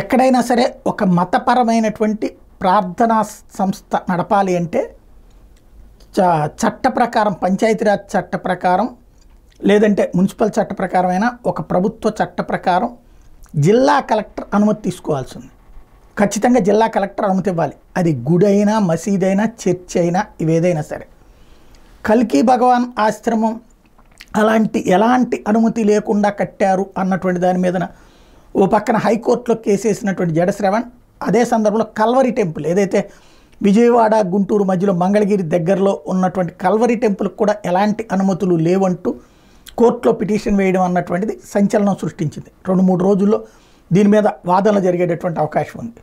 ఎక్కడైనా సరే ఒక మతపరమైనటువంటి ప్రార్థనా సంస్థ నడపాలి అంటే చట్ట ప్రకారం పంచాయతీరాజ్ చట్ట ప్రకారం లేదంటే మున్సిపల్ చట్ట ప్రకారమైనా ఒక ప్రభుత్వ చట్ట ప్రకారం జిల్లా కలెక్టర్ అనుమతి తీసుకోవాల్సి ఉంది ఖచ్చితంగా జిల్లా కలెక్టర్ అనుమతి ఇవ్వాలి అది గుడైనా మసీదైనా చర్చ్ అయినా ఇవేదైనా సరే కల్కి భగవాన్ ఆశ్రమం అలాంటి ఎలాంటి అనుమతి లేకుండా కట్టారు అన్నటువంటి దాని మీదన ఓ పక్కన హైకోర్టులో కేసేసినటువంటి జడశ్రవణ్ అదే సందర్భంలో కల్వరి టెంపుల్ ఏదైతే విజయవాడ గుంటూరు మధ్యలో మంగళగిరి దగ్గరలో ఉన్నటువంటి కల్వరి టెంపుల్కి కూడా ఎలాంటి అనుమతులు లేవంటూ కోర్టులో పిటిషన్ వేయడం అన్నటువంటిది సంచలనం సృష్టించింది రెండు మూడు రోజుల్లో దీని మీద వాదనలు జరిగేటటువంటి అవకాశం ఉంది